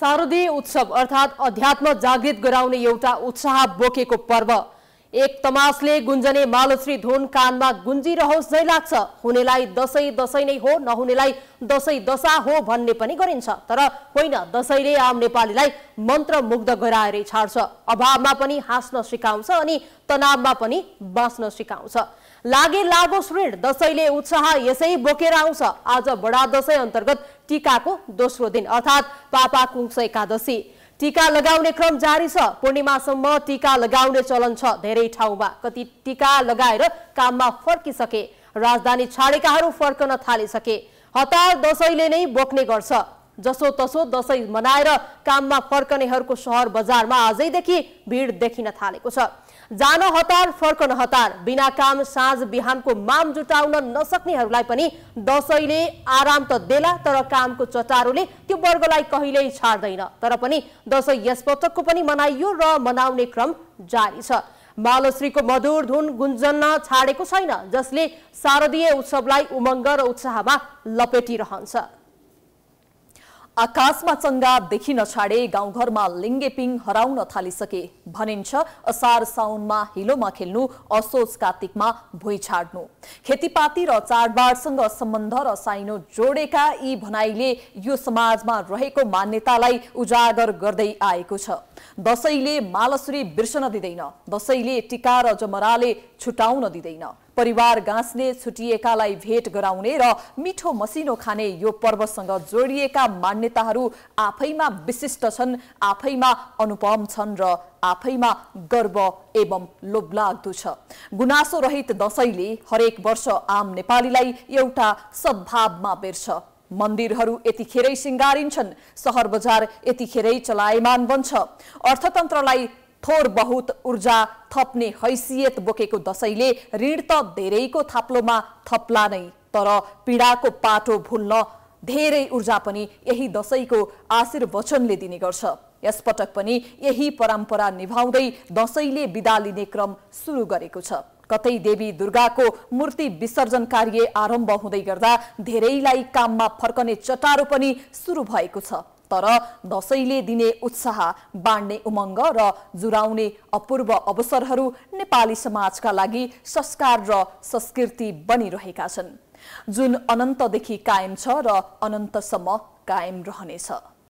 शारदीय उत्सव अर्थात् अध्यात्म जागृत गराउने एउटा उत्साह बोकेको पर्व एक तमासले गुन्जने मालश्री धुन कानमा गुन्जिरहोस् जै लाग्छ हुनेलाई दसैँ दसैँ नै हो नहुनेलाई दसैँ दशा हो भन्ने पनि गरिन्छ तर होइन दसैँले आम नेपालीलाई मन्त्रमुग्ध गराएरै छाड्छ अभावमा पनि हाँस्न सिकाउँछ अनि तनावमा पनि बाँच्न सिकाउँछ लागे लागोस् ऋण दसैँले उत्साह यसै बोकेर आउँछ आज बडा दसैँ अन्तर्गत टिकाको दोस्रो दिन अर्थात् पापा कुङ्स एकादशी टिका लगाउने क्रम जारी छ पूर्णिमासम्म टिका लगाउने चलन छ धेरै ठाउँमा कति टिका लगाएर काममा फर्किसके राजधानी छाडेकाहरू फर्कन थालिसके हतार दसैँले नै बोक्ने गर्छ जसो तसो दसैँ मनाएर काममा फर्कनेहरूको सहर बजारमा आजैदेखि भिड देखिन थालेको छ जान हतार फर्कन हतार बिना काम साँझ बिहानको माम जुटाउन नसक्नेहरूलाई पनि दसैँले आराम त देला तर कामको चटारोले त्यो वर्गलाई कहिल्यै छाड्दैन तर पनि दसैँ यस पटकको पनि मनाइयो र मनाउने क्रम जारी छ मालश्रीको मधुर धुन गुन्जन्न छाडेको छैन जसले शारदीय उत्सवलाई उमङ्ग र उत्साहमा लपेटिरहन्छ आकाशमा चङ्गा देखिन छाडे गाउँघरमा लिङ्गेपिङ हराउन थालिसके भनिन्छ असार साउनमा हिलोमा खेल्नु असोज कार्तिकमा भुइँ छाड्नु खेतीपाती र चाडबाडसँग सम्बन्ध र साइनो जोडेका यी भनाइले यो समाजमा रहेको मान्यतालाई उजागर गर्दै आएको छ दसैँले मालसुरी बिर्सन दिँदैन दसैँले टिका र जमराले छुटाउन दिँदैन परिवार गाँच्ने छुटिएकालाई भेट गराउने र मिठो मसिनो खाने यो पर्वसँग जोडिएका मान्यताहरू आफैमा विशिष्ट छन् आफैमा अनुपम छन् र आफैमा गर्व एवं लोभलाग्दो छ गुनासो रहित दसैँले हरेक वर्ष आम नेपालीलाई एउटा सद्भावमा बेर्छ मन्दिरहरू यतिखेरै सिङ्गारिन्छन् सहर बजार यतिखेरै चलायमान बन्छ अर्थतन्त्रलाई थोर बहुत ऊर्जा थप्ने हैसियत बोकेको दसैँले ऋण त धेरैको थाप्लोमा थप्ला नै तर पीडाको पाटो भुल्न धेरै ऊर्जा पनि यही दसैँको आशीर्वचनले दिने गर्छ यसपटक पनि यही परम्परा निभाउँदै दसैँले विदा लिने क्रम सुरु गरेको छ कतै देवी दुर्गाको मूर्ति विसर्जन कार्य आरम्भ हुँदै गर्दा धेरैलाई काममा फर्कने चटारो पनि सुरु भएको छ तर दसैँले दिने उत्साह बाँड्ने उमङ्ग र जुराउने अपूर्व अवसरहरू नेपाली समाजका लागि संस्कार र संस्कृति बनिरहेका छन् जुन अनन्तदेखि कायम छ र अनन्तसम्म कायम रहनेछ